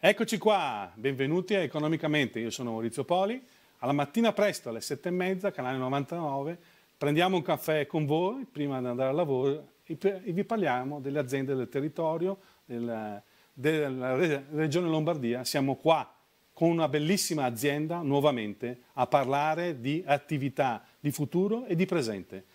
Eccoci qua, benvenuti a Economicamente, io sono Maurizio Poli, alla mattina presto alle e mezza, canale 99, prendiamo un caffè con voi prima di andare al lavoro e, e vi parliamo delle aziende del territorio, della, della regione Lombardia, siamo qua con una bellissima azienda nuovamente a parlare di attività di futuro e di presente.